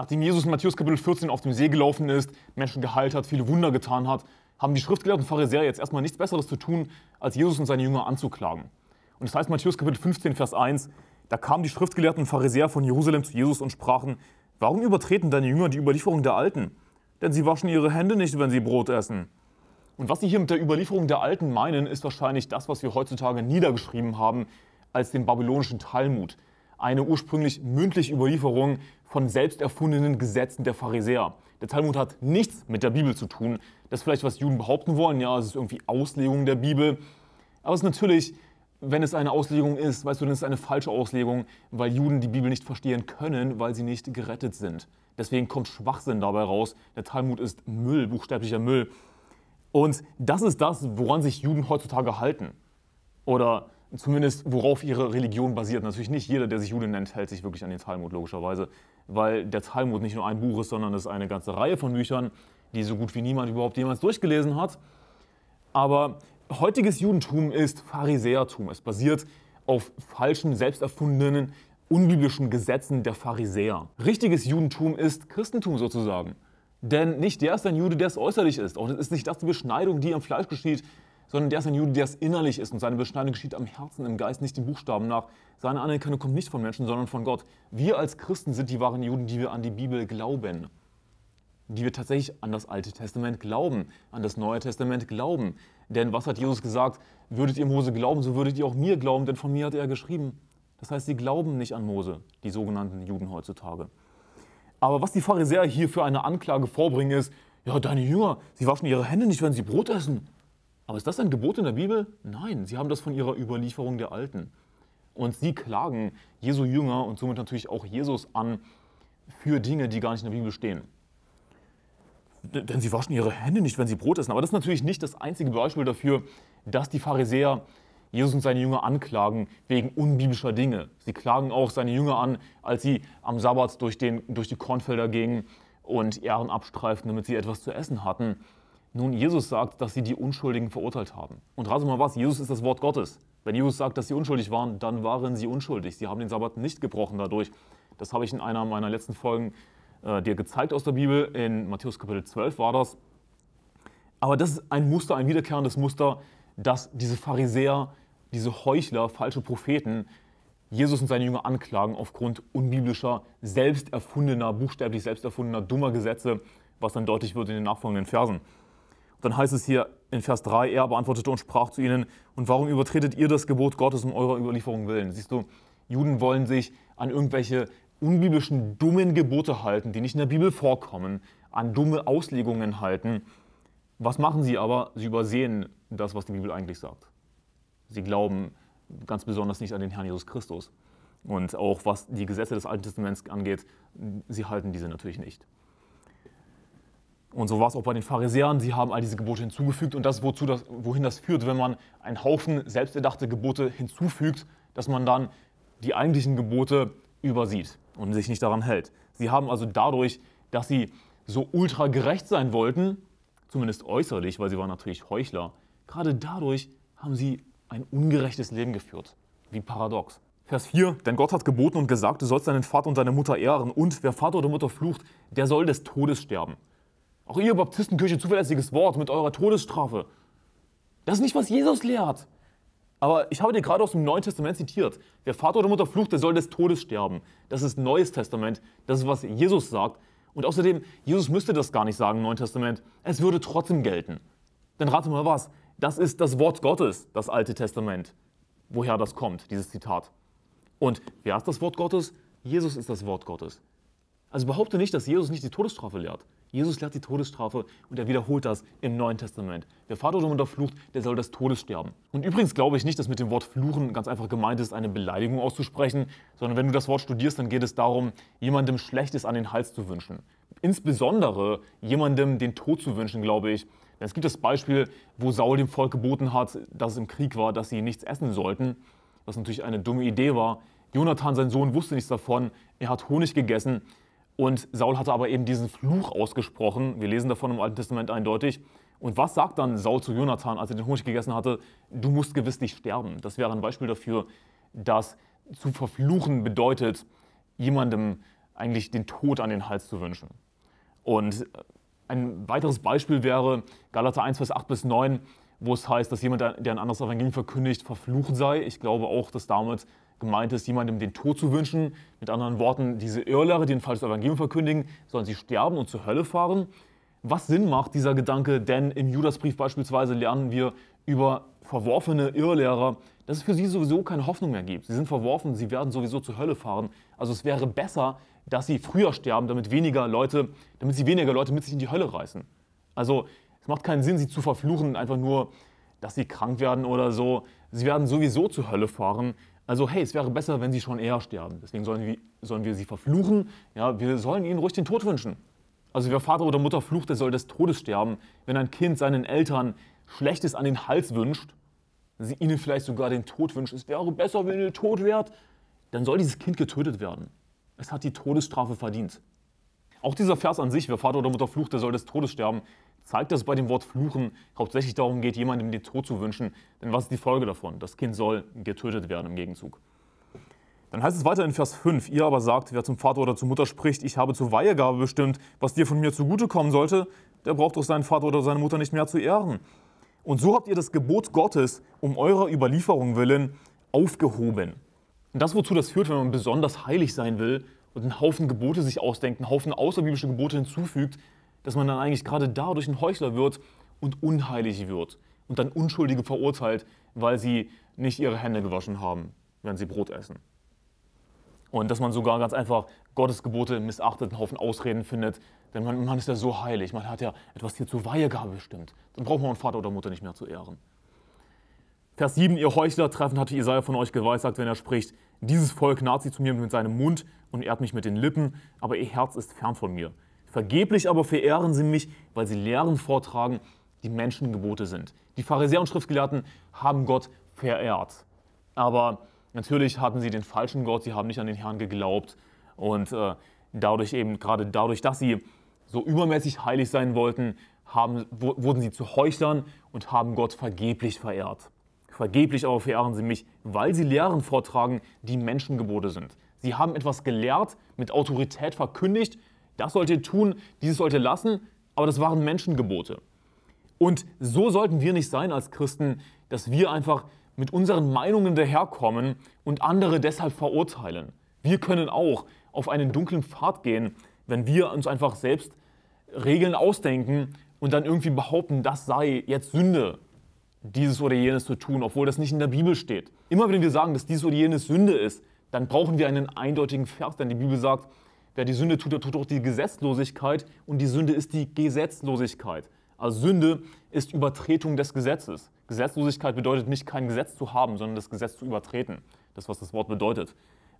Nachdem Jesus in Matthäus Kapitel 14 auf dem See gelaufen ist, Menschen geheilt hat, viele Wunder getan hat, haben die Schriftgelehrten und Pharisäer jetzt erstmal nichts Besseres zu tun, als Jesus und seine Jünger anzuklagen. Und das heißt Matthäus Kapitel 15, Vers 1, da kamen die Schriftgelehrten und Pharisäer von Jerusalem zu Jesus und sprachen, warum übertreten deine Jünger die Überlieferung der Alten? Denn sie waschen ihre Hände nicht, wenn sie Brot essen. Und was sie hier mit der Überlieferung der Alten meinen, ist wahrscheinlich das, was wir heutzutage niedergeschrieben haben als den babylonischen Talmud. Eine ursprünglich mündliche Überlieferung, von selbst erfundenen Gesetzen der Pharisäer. Der Talmud hat nichts mit der Bibel zu tun. Das ist vielleicht, was Juden behaupten wollen. Ja, es ist irgendwie Auslegung der Bibel. Aber es ist natürlich, wenn es eine Auslegung ist, weißt du, dann ist es eine falsche Auslegung, weil Juden die Bibel nicht verstehen können, weil sie nicht gerettet sind. Deswegen kommt Schwachsinn dabei raus. Der Talmud ist Müll, buchstäblicher Müll. Und das ist das, woran sich Juden heutzutage halten. Oder zumindest worauf ihre Religion basiert. Natürlich nicht jeder, der sich Jude nennt, hält sich wirklich an den Talmud, logischerweise weil der Talmud nicht nur ein Buch ist, sondern es ist eine ganze Reihe von Büchern, die so gut wie niemand überhaupt jemals durchgelesen hat. Aber heutiges Judentum ist Pharisäertum. Es basiert auf falschen, selbsterfundenen, unbiblischen Gesetzen der Pharisäer. Richtiges Judentum ist Christentum sozusagen. Denn nicht der ist ein Jude, der es äußerlich ist. Auch es ist nicht das die Beschneidung, die am Fleisch geschieht, sondern der ist ein Jude, der es innerlich ist und seine Beschneidung geschieht am Herzen, im Geist, nicht den Buchstaben nach. Seine Anerkennung kommt nicht von Menschen, sondern von Gott. Wir als Christen sind die wahren Juden, die wir an die Bibel glauben. Die wir tatsächlich an das Alte Testament glauben, an das Neue Testament glauben. Denn was hat Jesus gesagt? Würdet ihr Mose glauben, so würdet ihr auch mir glauben, denn von mir hat er geschrieben. Das heißt, sie glauben nicht an Mose, die sogenannten Juden heutzutage. Aber was die Pharisäer hier für eine Anklage vorbringen, ist, ja, deine Jünger, sie waschen ihre Hände nicht, wenn sie Brot essen. Aber ist das ein Gebot in der Bibel? Nein, sie haben das von ihrer Überlieferung der Alten. Und sie klagen Jesu Jünger und somit natürlich auch Jesus an für Dinge, die gar nicht in der Bibel stehen. Denn sie waschen ihre Hände nicht, wenn sie Brot essen. Aber das ist natürlich nicht das einzige Beispiel dafür, dass die Pharisäer Jesus und seine Jünger anklagen wegen unbiblischer Dinge. Sie klagen auch seine Jünger an, als sie am Sabbat durch, den, durch die Kornfelder gingen und Ehren abstreiften, damit sie etwas zu essen hatten. Nun, Jesus sagt, dass sie die Unschuldigen verurteilt haben. Und rate mal was, Jesus ist das Wort Gottes. Wenn Jesus sagt, dass sie unschuldig waren, dann waren sie unschuldig. Sie haben den Sabbat nicht gebrochen dadurch. Das habe ich in einer meiner letzten Folgen äh, dir gezeigt aus der Bibel. In Matthäus Kapitel 12 war das. Aber das ist ein Muster, ein wiederkehrendes Muster, dass diese Pharisäer, diese Heuchler, falsche Propheten, Jesus und seine Jünger anklagen aufgrund unbiblischer, selbst erfundener, buchstäblich selbst erfundener, dummer Gesetze, was dann deutlich wird in den nachfolgenden Versen dann heißt es hier in Vers 3, er beantwortete und sprach zu ihnen, und warum übertretet ihr das Gebot Gottes um eurer Überlieferung willen? Siehst du, Juden wollen sich an irgendwelche unbiblischen, dummen Gebote halten, die nicht in der Bibel vorkommen, an dumme Auslegungen halten. Was machen sie aber? Sie übersehen das, was die Bibel eigentlich sagt. Sie glauben ganz besonders nicht an den Herrn Jesus Christus. Und auch was die Gesetze des Alten Testaments angeht, sie halten diese natürlich nicht. Und so war es auch bei den Pharisäern. Sie haben all diese Gebote hinzugefügt und das, wozu das, wohin das führt, wenn man einen Haufen selbsterdachte Gebote hinzufügt, dass man dann die eigentlichen Gebote übersieht und sich nicht daran hält. Sie haben also dadurch, dass sie so ultra gerecht sein wollten, zumindest äußerlich, weil sie waren natürlich Heuchler, gerade dadurch haben sie ein ungerechtes Leben geführt. Wie paradox. Vers 4, denn Gott hat geboten und gesagt, du sollst deinen Vater und deine Mutter ehren und wer Vater oder Mutter flucht, der soll des Todes sterben. Auch ihr Baptistenkirche zuverlässiges Wort mit eurer Todesstrafe. Das ist nicht, was Jesus lehrt. Aber ich habe dir gerade aus dem Neuen Testament zitiert. Wer Vater oder Mutter flucht, der soll des Todes sterben. Das ist Neues Testament. Das ist, was Jesus sagt. Und außerdem, Jesus müsste das gar nicht sagen im Neuen Testament. Es würde trotzdem gelten. Dann rate mal was. Das ist das Wort Gottes, das Alte Testament. Woher das kommt, dieses Zitat. Und wer ist das Wort Gottes? Jesus ist das Wort Gottes. Also behaupte nicht, dass Jesus nicht die Todesstrafe lehrt. Jesus lehrt die Todesstrafe und er wiederholt das im Neuen Testament. Wer Vater darunter flucht, der soll das Todes sterben. Und übrigens glaube ich nicht, dass mit dem Wort fluchen ganz einfach gemeint ist, eine Beleidigung auszusprechen, sondern wenn du das Wort studierst, dann geht es darum, jemandem Schlechtes an den Hals zu wünschen. Insbesondere jemandem den Tod zu wünschen, glaube ich. Denn es gibt das Beispiel, wo Saul dem Volk geboten hat, dass es im Krieg war, dass sie nichts essen sollten, was natürlich eine dumme Idee war. Jonathan, sein Sohn, wusste nichts davon. Er hat Honig gegessen. Und Saul hatte aber eben diesen Fluch ausgesprochen. Wir lesen davon im Alten Testament eindeutig. Und was sagt dann Saul zu Jonathan, als er den Honig gegessen hatte? Du musst gewiss nicht sterben. Das wäre ein Beispiel dafür, dass zu verfluchen bedeutet, jemandem eigentlich den Tod an den Hals zu wünschen. Und äh, ein weiteres Beispiel wäre Galater 1, Vers 8 bis 9, wo es heißt, dass jemand, der ein anderes Evangelium verkündigt, verflucht sei. Ich glaube auch, dass damit Gemeint ist, jemandem den Tod zu wünschen. Mit anderen Worten, diese Irrlehre, die ein falsches Evangelium verkündigen, sollen sie sterben und zur Hölle fahren. Was Sinn macht dieser Gedanke, denn im Judasbrief beispielsweise lernen wir über verworfene Irrlehrer, dass es für sie sowieso keine Hoffnung mehr gibt. Sie sind verworfen, sie werden sowieso zur Hölle fahren. Also es wäre besser, dass sie früher sterben, damit weniger Leute, damit sie weniger Leute mit sich in die Hölle reißen. Also es macht keinen Sinn, sie zu verfluchen, einfach nur, dass sie krank werden oder so. Sie werden sowieso zur Hölle fahren. Also hey, es wäre besser, wenn sie schon eher sterben. Deswegen sollen wir, sollen wir sie verfluchen. Ja, wir sollen ihnen ruhig den Tod wünschen. Also wer Vater oder Mutter flucht, der soll des Todes sterben. Wenn ein Kind seinen Eltern Schlechtes an den Hals wünscht, sie ihnen vielleicht sogar den Tod wünscht, es wäre besser, wenn ihr tot wärt, dann soll dieses Kind getötet werden. Es hat die Todesstrafe verdient. Auch dieser Vers an sich, wer Vater oder Mutter flucht, der soll des Todes sterben, zeigt, dass es bei dem Wort Fluchen hauptsächlich darum geht, jemandem den Tod zu wünschen. Denn was ist die Folge davon? Das Kind soll getötet werden im Gegenzug. Dann heißt es weiter in Vers 5, ihr aber sagt, wer zum Vater oder zur Mutter spricht, ich habe zur Weihegabe bestimmt, was dir von mir zugutekommen sollte, der braucht doch seinen Vater oder seine Mutter nicht mehr zu ehren. Und so habt ihr das Gebot Gottes um eurer Überlieferung willen aufgehoben. Und das, wozu das führt, wenn man besonders heilig sein will und einen Haufen Gebote sich ausdenkt, einen Haufen außerbiblische Gebote hinzufügt, dass man dann eigentlich gerade dadurch ein Heuchler wird und unheilig wird und dann Unschuldige verurteilt, weil sie nicht ihre Hände gewaschen haben, wenn sie Brot essen. Und dass man sogar ganz einfach Gottes Gebote missachtet, einen Haufen Ausreden findet, denn man, man ist ja so heilig, man hat ja etwas hier zur Weihegabe bestimmt. Dann braucht man Vater oder Mutter nicht mehr zu ehren. Vers 7, ihr Heuchler treffen, hatte Isaiah von euch geweissagt, wenn er spricht, dieses Volk naht sie zu mir mit seinem Mund und ehrt mich mit den Lippen, aber ihr Herz ist fern von mir. Vergeblich aber verehren sie mich, weil sie Lehren vortragen, die Menschengebote sind. Die Pharisäer und Schriftgelehrten haben Gott verehrt. Aber natürlich hatten sie den falschen Gott, sie haben nicht an den Herrn geglaubt. Und äh, dadurch eben, gerade dadurch, dass sie so übermäßig heilig sein wollten, haben, wurden sie zu Heuchlern und haben Gott vergeblich verehrt. Vergeblich aber verehren sie mich, weil sie Lehren vortragen, die Menschengebote sind. Sie haben etwas gelehrt, mit Autorität verkündigt das sollt ihr tun, dieses sollt ihr lassen, aber das waren Menschengebote. Und so sollten wir nicht sein als Christen, dass wir einfach mit unseren Meinungen daherkommen und andere deshalb verurteilen. Wir können auch auf einen dunklen Pfad gehen, wenn wir uns einfach selbst Regeln ausdenken und dann irgendwie behaupten, das sei jetzt Sünde, dieses oder jenes zu tun, obwohl das nicht in der Bibel steht. Immer wenn wir sagen, dass dies oder jenes Sünde ist, dann brauchen wir einen eindeutigen Vers, denn die Bibel sagt, Wer die Sünde tut, der tut auch die Gesetzlosigkeit und die Sünde ist die Gesetzlosigkeit. Also Sünde ist Übertretung des Gesetzes. Gesetzlosigkeit bedeutet nicht, kein Gesetz zu haben, sondern das Gesetz zu übertreten. Das, was das Wort bedeutet.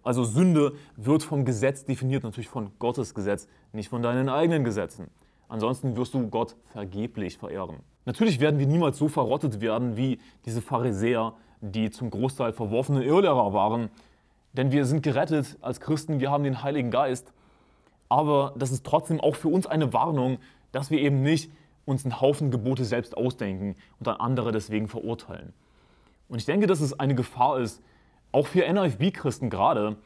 Also Sünde wird vom Gesetz definiert, natürlich von Gottes Gesetz, nicht von deinen eigenen Gesetzen. Ansonsten wirst du Gott vergeblich verehren. Natürlich werden wir niemals so verrottet werden wie diese Pharisäer, die zum Großteil verworfene Irrlehrer waren. Denn wir sind gerettet als Christen, wir haben den Heiligen Geist aber das ist trotzdem auch für uns eine Warnung, dass wir eben nicht uns einen Haufen Gebote selbst ausdenken und dann andere deswegen verurteilen. Und ich denke, dass es eine Gefahr ist, auch für NIFB-Christen gerade,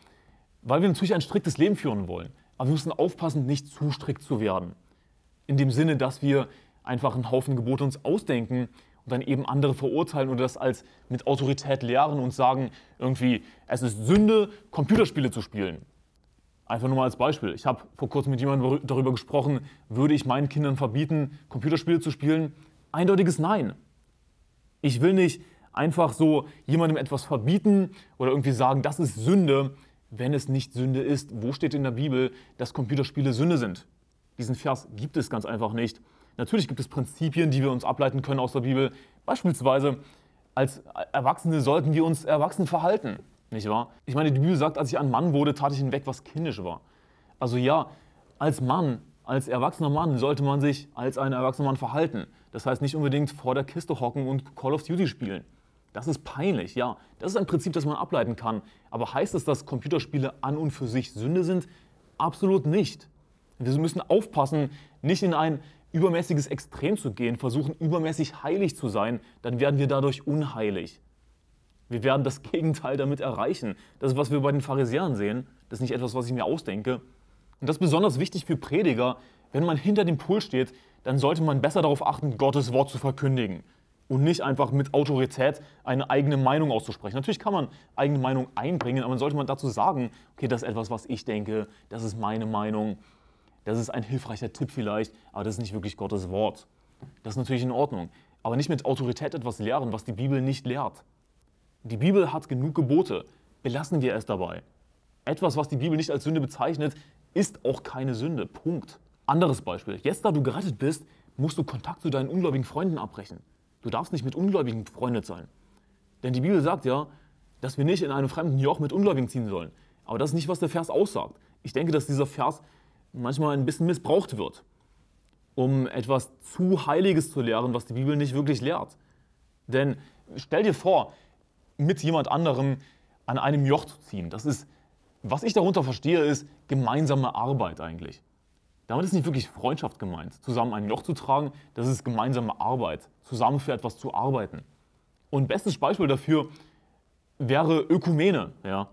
weil wir natürlich ein striktes Leben führen wollen. Aber wir müssen aufpassen, nicht zu strikt zu werden. In dem Sinne, dass wir einfach einen Haufen Gebote uns ausdenken und dann eben andere verurteilen oder das als mit Autorität lehren und sagen, irgendwie, es ist Sünde, Computerspiele zu spielen. Einfach nur mal als Beispiel. Ich habe vor kurzem mit jemandem darüber gesprochen, würde ich meinen Kindern verbieten, Computerspiele zu spielen? Eindeutiges Nein. Ich will nicht einfach so jemandem etwas verbieten oder irgendwie sagen, das ist Sünde, wenn es nicht Sünde ist. Wo steht in der Bibel, dass Computerspiele Sünde sind? Diesen Vers gibt es ganz einfach nicht. Natürlich gibt es Prinzipien, die wir uns ableiten können aus der Bibel. Beispielsweise als Erwachsene sollten wir uns erwachsen verhalten. Nicht wahr? Ich meine, die Bibel sagt, als ich ein Mann wurde, tat ich hinweg, was kindisch war. Also ja, als Mann, als erwachsener Mann sollte man sich als ein erwachsener Mann verhalten. Das heißt nicht unbedingt vor der Kiste hocken und Call of Duty spielen. Das ist peinlich, ja. Das ist ein Prinzip, das man ableiten kann. Aber heißt es, dass Computerspiele an und für sich Sünde sind? Absolut nicht. Wir müssen aufpassen, nicht in ein übermäßiges Extrem zu gehen, versuchen übermäßig heilig zu sein, dann werden wir dadurch unheilig. Wir werden das Gegenteil damit erreichen. Das, ist, was wir bei den Pharisäern sehen, das ist nicht etwas, was ich mir ausdenke. Und das ist besonders wichtig für Prediger. Wenn man hinter dem Pult steht, dann sollte man besser darauf achten, Gottes Wort zu verkündigen und nicht einfach mit Autorität eine eigene Meinung auszusprechen. Natürlich kann man eigene Meinung einbringen, aber dann sollte man dazu sagen, okay, das ist etwas, was ich denke, das ist meine Meinung, das ist ein hilfreicher Tipp vielleicht, aber das ist nicht wirklich Gottes Wort. Das ist natürlich in Ordnung. Aber nicht mit Autorität etwas lehren, was die Bibel nicht lehrt. Die Bibel hat genug Gebote. Belassen wir es dabei. Etwas, was die Bibel nicht als Sünde bezeichnet, ist auch keine Sünde. Punkt. Anderes Beispiel. Jetzt, da du gerettet bist, musst du Kontakt zu deinen ungläubigen Freunden abbrechen. Du darfst nicht mit Ungläubigen befreundet sein. Denn die Bibel sagt ja, dass wir nicht in einem fremden Joch mit Ungläubigen ziehen sollen. Aber das ist nicht, was der Vers aussagt. Ich denke, dass dieser Vers manchmal ein bisschen missbraucht wird, um etwas zu Heiliges zu lehren, was die Bibel nicht wirklich lehrt. Denn stell dir vor, mit jemand anderem an einem Joch zu ziehen. Das ist, was ich darunter verstehe, ist gemeinsame Arbeit eigentlich. Damit ist nicht wirklich Freundschaft gemeint. Zusammen ein Joch zu tragen, das ist gemeinsame Arbeit. Zusammen für etwas zu arbeiten. Und bestes Beispiel dafür wäre Ökumene. Ja,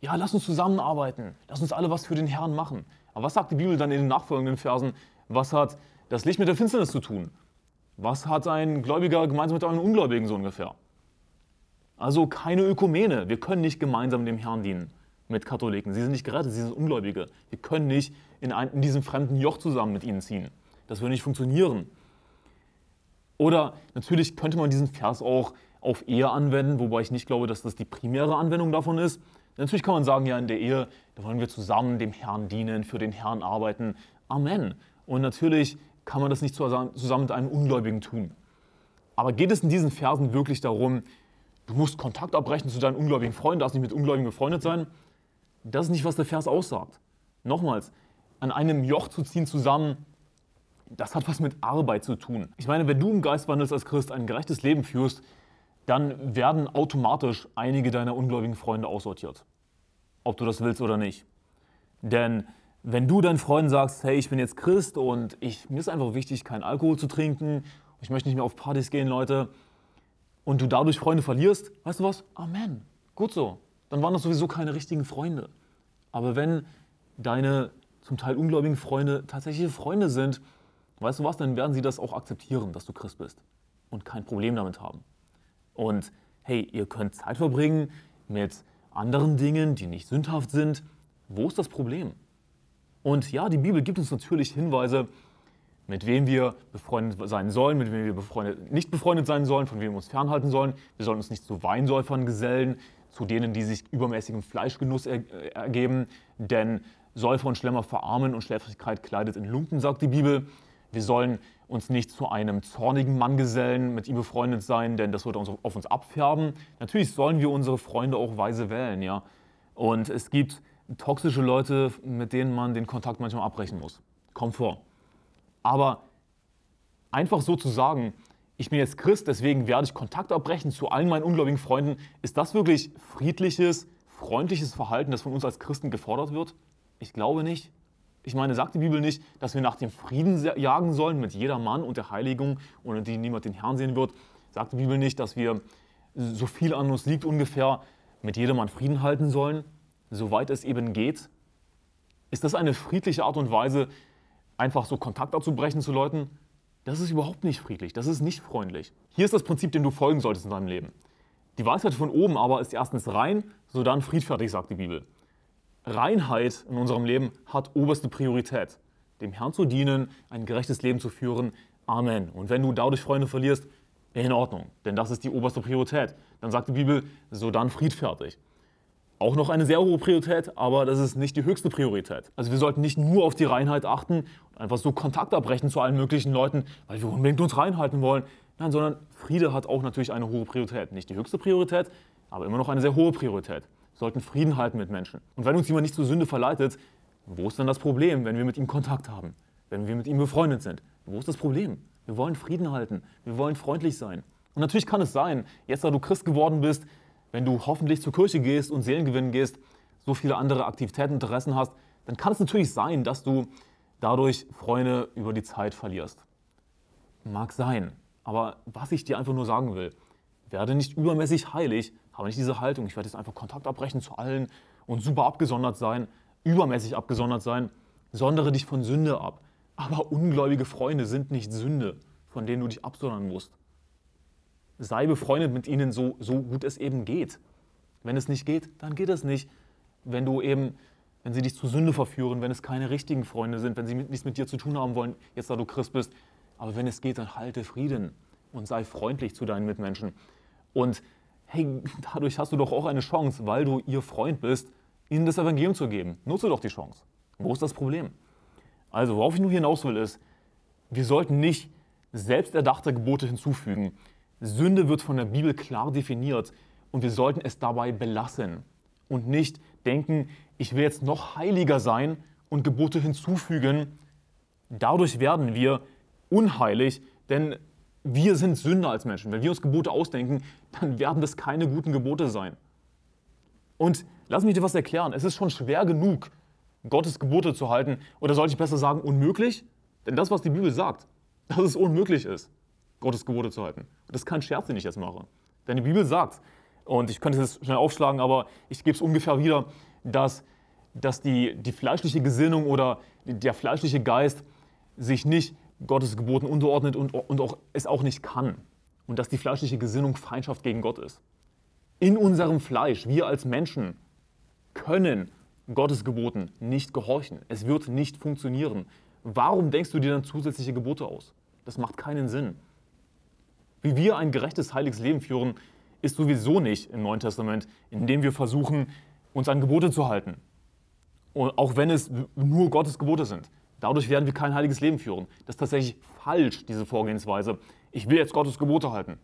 ja lass uns zusammenarbeiten. Lass uns alle was für den Herrn machen. Aber was sagt die Bibel dann in den nachfolgenden Versen? Was hat das Licht mit der Finsternis zu tun? Was hat ein Gläubiger gemeinsam mit einem Ungläubigen so ungefähr? Also keine Ökumene. Wir können nicht gemeinsam dem Herrn dienen mit Katholiken. Sie sind nicht gerettet, sie sind Ungläubige. Wir können nicht in, ein, in diesem fremden Joch zusammen mit ihnen ziehen. Das würde nicht funktionieren. Oder natürlich könnte man diesen Vers auch auf Ehe anwenden, wobei ich nicht glaube, dass das die primäre Anwendung davon ist. Natürlich kann man sagen, ja, in der Ehe, da wollen wir zusammen dem Herrn dienen, für den Herrn arbeiten. Amen. Und natürlich kann man das nicht zusammen mit einem Ungläubigen tun. Aber geht es in diesen Versen wirklich darum, du musst Kontakt abbrechen zu deinen ungläubigen Freunden, darfst nicht mit Ungläubigen befreundet sein. Das ist nicht, was der Vers aussagt. Nochmals, an einem Joch zu ziehen zusammen, das hat was mit Arbeit zu tun. Ich meine, wenn du im Geist wandelst als Christ, ein gerechtes Leben führst, dann werden automatisch einige deiner ungläubigen Freunde aussortiert. Ob du das willst oder nicht. Denn wenn du deinen Freunden sagst, hey, ich bin jetzt Christ und ich, mir ist einfach wichtig, keinen Alkohol zu trinken, ich möchte nicht mehr auf Partys gehen, Leute, und du dadurch Freunde verlierst, weißt du was? Amen. Ah, gut so. Dann waren das sowieso keine richtigen Freunde. Aber wenn deine zum Teil ungläubigen Freunde tatsächliche Freunde sind, weißt du was, dann werden sie das auch akzeptieren, dass du Christ bist und kein Problem damit haben. Und hey, ihr könnt Zeit verbringen mit anderen Dingen, die nicht sündhaft sind. Wo ist das Problem? Und ja, die Bibel gibt uns natürlich Hinweise, mit wem wir befreundet sein sollen, mit wem wir befreundet, nicht befreundet sein sollen, von wem wir uns fernhalten sollen. Wir sollen uns nicht zu Weinsäufern gesellen, zu denen, die sich übermäßigem Fleischgenuss ergeben, denn Säufer und Schlemmer verarmen und Schläfrigkeit kleidet in Lumpen, sagt die Bibel. Wir sollen uns nicht zu einem zornigen Mann gesellen, mit ihm befreundet sein, denn das wird uns auf uns abfärben. Natürlich sollen wir unsere Freunde auch weise wählen, ja. Und es gibt toxische Leute, mit denen man den Kontakt manchmal abbrechen muss. Komfort. Aber einfach so zu sagen, ich bin jetzt Christ, deswegen werde ich Kontakt abbrechen zu allen meinen ungläubigen Freunden, ist das wirklich friedliches, freundliches Verhalten, das von uns als Christen gefordert wird? Ich glaube nicht. Ich meine, sagt die Bibel nicht, dass wir nach dem Frieden jagen sollen mit jeder Mann und der Heiligung, ohne die niemand den Herrn sehen wird? Sagt die Bibel nicht, dass wir so viel an uns liegt ungefähr, mit jedermann Frieden halten sollen, soweit es eben geht? Ist das eine friedliche Art und Weise, einfach so Kontakt abzubrechen zu Leuten, das ist überhaupt nicht friedlich, das ist nicht freundlich. Hier ist das Prinzip, dem du folgen solltest in deinem Leben. Die Weisheit von oben aber ist erstens rein, sodann friedfertig, sagt die Bibel. Reinheit in unserem Leben hat oberste Priorität. Dem Herrn zu dienen, ein gerechtes Leben zu führen. Amen. Und wenn du dadurch Freunde verlierst, in Ordnung, denn das ist die oberste Priorität. Dann sagt die Bibel, sodann friedfertig auch noch eine sehr hohe Priorität, aber das ist nicht die höchste Priorität. Also wir sollten nicht nur auf die Reinheit achten und einfach so Kontakt abbrechen zu allen möglichen Leuten, weil wir unbedingt uns reinhalten wollen. Nein, sondern Friede hat auch natürlich eine hohe Priorität. Nicht die höchste Priorität, aber immer noch eine sehr hohe Priorität. Wir sollten Frieden halten mit Menschen. Und wenn uns jemand nicht zur Sünde verleitet, wo ist dann das Problem, wenn wir mit ihm Kontakt haben? Wenn wir mit ihm befreundet sind? Wo ist das Problem? Wir wollen Frieden halten. Wir wollen freundlich sein. Und natürlich kann es sein, jetzt da du Christ geworden bist, wenn du hoffentlich zur Kirche gehst und Seelengewinn gehst, so viele andere Aktivitäten, Interessen hast, dann kann es natürlich sein, dass du dadurch Freunde über die Zeit verlierst. Mag sein. Aber was ich dir einfach nur sagen will, werde nicht übermäßig heilig, habe nicht diese Haltung. Ich werde jetzt einfach Kontakt abbrechen zu allen und super abgesondert sein, übermäßig abgesondert sein. Sondere dich von Sünde ab. Aber ungläubige Freunde sind nicht Sünde, von denen du dich absondern musst sei befreundet mit ihnen so, so gut es eben geht. Wenn es nicht geht, dann geht es nicht. Wenn du eben, wenn sie dich zu Sünde verführen, wenn es keine richtigen Freunde sind, wenn sie mit, nichts mit dir zu tun haben wollen, jetzt da du Christ bist. Aber wenn es geht, dann halte Frieden und sei freundlich zu deinen Mitmenschen. Und hey, dadurch hast du doch auch eine Chance, weil du ihr Freund bist, ihnen das Evangelium zu geben. Nutze doch die Chance. Wo ist das Problem? Also, worauf ich nur hinaus will, ist, wir sollten nicht selbsterdachte Gebote hinzufügen, Sünde wird von der Bibel klar definiert und wir sollten es dabei belassen und nicht denken, ich will jetzt noch heiliger sein und Gebote hinzufügen. Dadurch werden wir unheilig, denn wir sind Sünder als Menschen. Wenn wir uns Gebote ausdenken, dann werden das keine guten Gebote sein. Und lass mich dir was erklären. Es ist schon schwer genug, Gottes Gebote zu halten. Oder sollte ich besser sagen, unmöglich? Denn das, was die Bibel sagt, dass es unmöglich ist. Gottes Gebote zu halten. das ist kein Scherz, den ich jetzt mache. Denn die Bibel sagt, und ich könnte es jetzt schnell aufschlagen, aber ich gebe es ungefähr wieder, dass, dass die, die fleischliche Gesinnung oder der fleischliche Geist sich nicht Gottes Geboten unterordnet und, und auch, es auch nicht kann. Und dass die fleischliche Gesinnung Feindschaft gegen Gott ist. In unserem Fleisch, wir als Menschen, können Gottes Geboten nicht gehorchen. Es wird nicht funktionieren. Warum denkst du dir dann zusätzliche Gebote aus? Das macht keinen Sinn. Wie wir ein gerechtes, heiliges Leben führen, ist sowieso nicht im Neuen Testament, indem wir versuchen, uns an Gebote zu halten. Und auch wenn es nur Gottes Gebote sind. Dadurch werden wir kein heiliges Leben führen. Das ist tatsächlich falsch, diese Vorgehensweise. Ich will jetzt Gottes Gebote halten.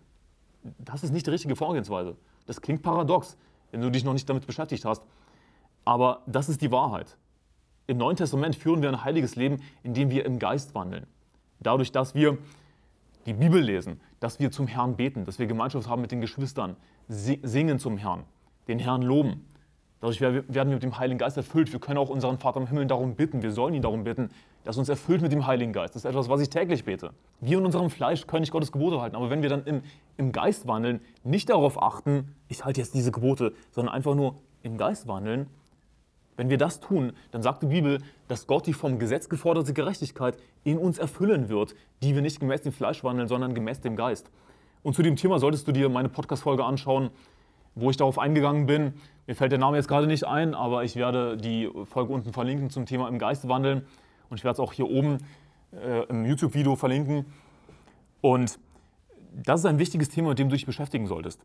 Das ist nicht die richtige Vorgehensweise. Das klingt paradox, wenn du dich noch nicht damit beschäftigt hast. Aber das ist die Wahrheit. Im Neuen Testament führen wir ein heiliges Leben, indem wir im Geist wandeln. Dadurch, dass wir die Bibel lesen, dass wir zum Herrn beten, dass wir Gemeinschaft haben mit den Geschwistern, singen zum Herrn, den Herrn loben. Dadurch werden wir mit dem Heiligen Geist erfüllt. Wir können auch unseren Vater im Himmel darum bitten, wir sollen ihn darum bitten, dass uns erfüllt mit dem Heiligen Geist. Das ist etwas, was ich täglich bete. Wir in unserem Fleisch können nicht Gottes Gebote halten, aber wenn wir dann im, im Geist wandeln, nicht darauf achten, ich halte jetzt diese Gebote, sondern einfach nur im Geist wandeln, wenn wir das tun, dann sagt die Bibel, dass Gott die vom Gesetz geforderte Gerechtigkeit in uns erfüllen wird, die wir nicht gemäß dem Fleisch wandeln, sondern gemäß dem Geist. Und zu dem Thema solltest du dir meine Podcast-Folge anschauen, wo ich darauf eingegangen bin. Mir fällt der Name jetzt gerade nicht ein, aber ich werde die Folge unten verlinken zum Thema im Geist wandeln. Und ich werde es auch hier oben äh, im YouTube-Video verlinken. Und das ist ein wichtiges Thema, mit dem du dich beschäftigen solltest.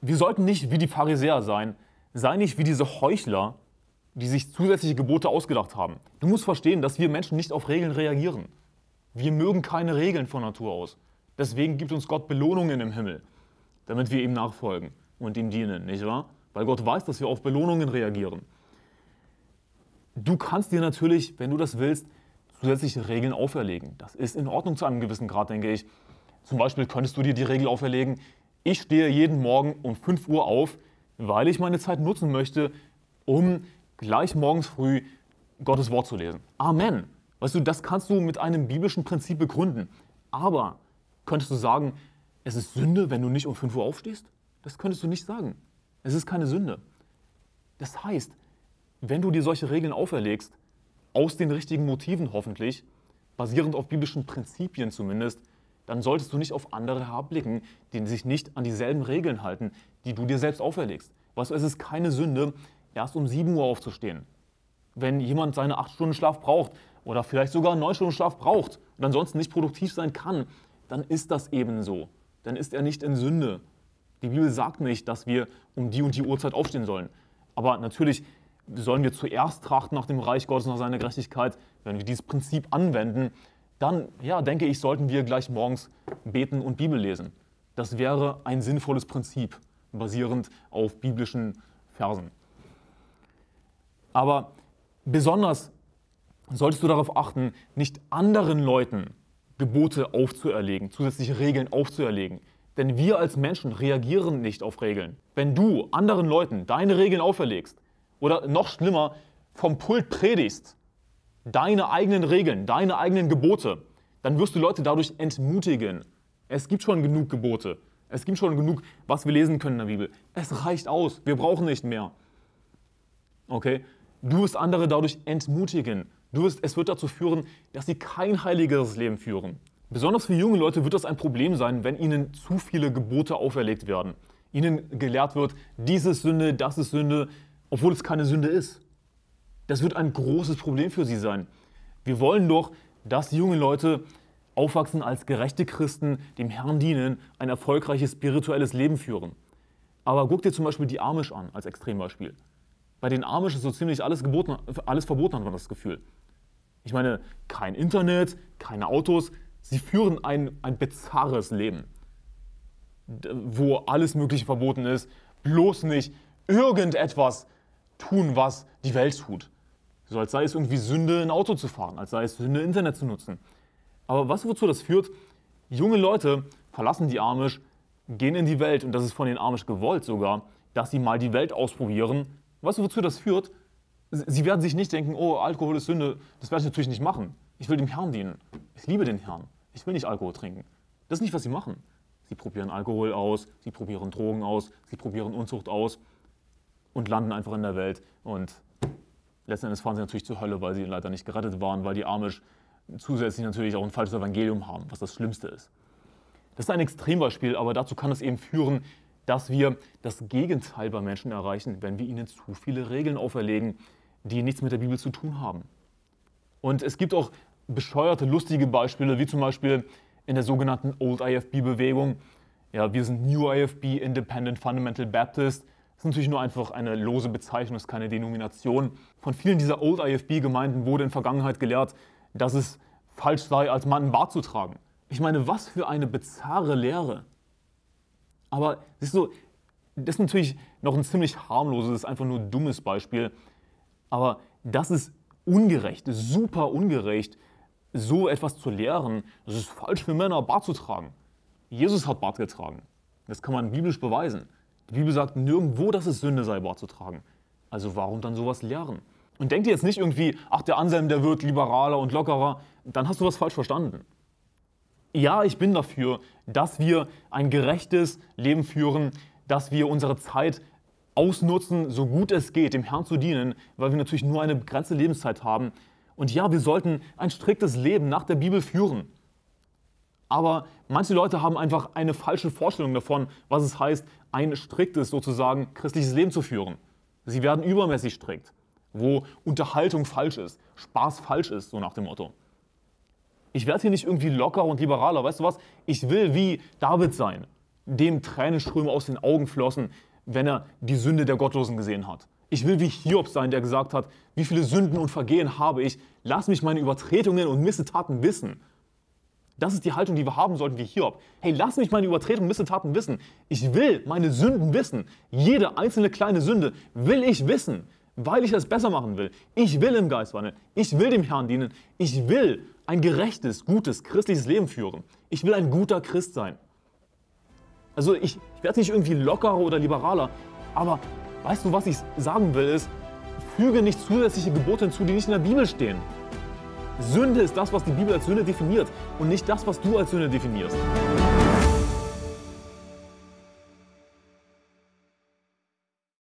Wir sollten nicht wie die Pharisäer sein, sei nicht wie diese Heuchler, die sich zusätzliche Gebote ausgedacht haben. Du musst verstehen, dass wir Menschen nicht auf Regeln reagieren. Wir mögen keine Regeln von Natur aus. Deswegen gibt uns Gott Belohnungen im Himmel, damit wir ihm nachfolgen und ihm dienen, nicht wahr? Weil Gott weiß, dass wir auf Belohnungen reagieren. Du kannst dir natürlich, wenn du das willst, zusätzliche Regeln auferlegen. Das ist in Ordnung zu einem gewissen Grad, denke ich. Zum Beispiel könntest du dir die Regel auferlegen, ich stehe jeden Morgen um 5 Uhr auf, weil ich meine Zeit nutzen möchte, um gleich morgens früh Gottes Wort zu lesen. Amen. Weißt du, das kannst du mit einem biblischen Prinzip begründen. Aber könntest du sagen, es ist Sünde, wenn du nicht um 5 Uhr aufstehst? Das könntest du nicht sagen. Es ist keine Sünde. Das heißt, wenn du dir solche Regeln auferlegst, aus den richtigen Motiven hoffentlich, basierend auf biblischen Prinzipien zumindest, dann solltest du nicht auf andere herabblicken, die sich nicht an dieselben Regeln halten, die du dir selbst auferlegst. Weißt du, es ist keine Sünde, erst um 7 Uhr aufzustehen. Wenn jemand seine 8 Stunden Schlaf braucht oder vielleicht sogar 9 Stunden Schlaf braucht und ansonsten nicht produktiv sein kann, dann ist das eben so. Dann ist er nicht in Sünde. Die Bibel sagt nicht, dass wir um die und die Uhrzeit aufstehen sollen. Aber natürlich sollen wir zuerst trachten nach dem Reich Gottes, und nach seiner Gerechtigkeit. Wenn wir dieses Prinzip anwenden, dann, ja, denke ich, sollten wir gleich morgens beten und Bibel lesen. Das wäre ein sinnvolles Prinzip, basierend auf biblischen Versen. Aber besonders solltest du darauf achten, nicht anderen Leuten Gebote aufzuerlegen, zusätzliche Regeln aufzuerlegen. Denn wir als Menschen reagieren nicht auf Regeln. Wenn du anderen Leuten deine Regeln auferlegst oder noch schlimmer vom Pult predigst, deine eigenen Regeln, deine eigenen Gebote, dann wirst du Leute dadurch entmutigen. Es gibt schon genug Gebote. Es gibt schon genug, was wir lesen können in der Bibel. Es reicht aus. Wir brauchen nicht mehr. Okay? Du wirst andere dadurch entmutigen. Du wirst, es wird dazu führen, dass sie kein heiligeres Leben führen. Besonders für junge Leute wird das ein Problem sein, wenn ihnen zu viele Gebote auferlegt werden. Ihnen gelehrt wird, dies ist Sünde, das ist Sünde, obwohl es keine Sünde ist. Das wird ein großes Problem für sie sein. Wir wollen doch, dass junge Leute aufwachsen als gerechte Christen, dem Herrn dienen, ein erfolgreiches spirituelles Leben führen. Aber guck dir zum Beispiel die Amish an, als Extrembeispiel. Bei den Amish ist so ziemlich alles, geboten, alles verboten, hat man das Gefühl. Ich meine, kein Internet, keine Autos. Sie führen ein, ein bizarres Leben, wo alles Mögliche verboten ist. Bloß nicht irgendetwas tun, was die Welt tut. So als sei es irgendwie Sünde, ein Auto zu fahren, als sei es Sünde, Internet zu nutzen. Aber was wozu das führt? Junge Leute verlassen die Amish, gehen in die Welt und das ist von den Amish gewollt sogar, dass sie mal die Welt ausprobieren. Weißt du, wozu das führt? Sie werden sich nicht denken, oh, Alkohol ist Sünde, das werde ich natürlich nicht machen. Ich will dem Herrn dienen. Ich liebe den Herrn. Ich will nicht Alkohol trinken. Das ist nicht, was sie machen. Sie probieren Alkohol aus, sie probieren Drogen aus, sie probieren Unzucht aus und landen einfach in der Welt und letzten Endes fahren sie natürlich zur Hölle, weil sie leider nicht gerettet waren, weil die Amish zusätzlich natürlich auch ein falsches Evangelium haben, was das Schlimmste ist. Das ist ein Extrembeispiel, aber dazu kann es eben führen, dass wir das Gegenteil bei Menschen erreichen, wenn wir ihnen zu viele Regeln auferlegen, die nichts mit der Bibel zu tun haben. Und es gibt auch bescheuerte, lustige Beispiele, wie zum Beispiel in der sogenannten Old IFB-Bewegung. Ja, wir sind New IFB, Independent Fundamental Baptist. Das ist natürlich nur einfach eine lose Bezeichnung, ist keine Denomination. Von vielen dieser Old IFB-Gemeinden wurde in Vergangenheit gelehrt, dass es falsch sei, als Mann einen Bart zu tragen. Ich meine, was für eine bizarre Lehre. Aber siehst du, das ist natürlich noch ein ziemlich harmloses, einfach nur dummes Beispiel. Aber das ist ungerecht, super ungerecht, so etwas zu lehren. Es ist falsch für Männer, Bart zu tragen. Jesus hat Bart getragen. Das kann man biblisch beweisen. Die Bibel sagt nirgendwo, dass es Sünde sei, Bart zu tragen. Also warum dann sowas lehren? Und denk dir jetzt nicht irgendwie, ach, der Anselm, der wird liberaler und lockerer. Dann hast du was falsch verstanden. Ja, ich bin dafür, dass wir ein gerechtes Leben führen, dass wir unsere Zeit ausnutzen, so gut es geht, dem Herrn zu dienen, weil wir natürlich nur eine begrenzte Lebenszeit haben. Und ja, wir sollten ein striktes Leben nach der Bibel führen. Aber manche Leute haben einfach eine falsche Vorstellung davon, was es heißt, ein striktes, sozusagen christliches Leben zu führen. Sie werden übermäßig strikt, wo Unterhaltung falsch ist, Spaß falsch ist, so nach dem Motto. Ich werde hier nicht irgendwie locker und liberaler, weißt du was? Ich will wie David sein, dem Tränenströme aus den Augen flossen, wenn er die Sünde der Gottlosen gesehen hat. Ich will wie Hiob sein, der gesagt hat, wie viele Sünden und Vergehen habe ich, lass mich meine Übertretungen und Missetaten wissen. Das ist die Haltung, die wir haben sollten wie Hiob. Hey, lass mich meine Übertretung, Missetaten wissen. Ich will meine Sünden wissen. Jede einzelne kleine Sünde will ich wissen, weil ich das besser machen will. Ich will im Geist wandeln. Ich will dem Herrn dienen. Ich will ein gerechtes, gutes, christliches Leben führen. Ich will ein guter Christ sein. Also ich, ich werde nicht irgendwie lockerer oder liberaler, aber weißt du, was ich sagen will, ist, füge nicht zusätzliche Gebote hinzu, die nicht in der Bibel stehen. Sünde ist das, was die Bibel als Sünde definiert und nicht das, was du als Sünde definierst.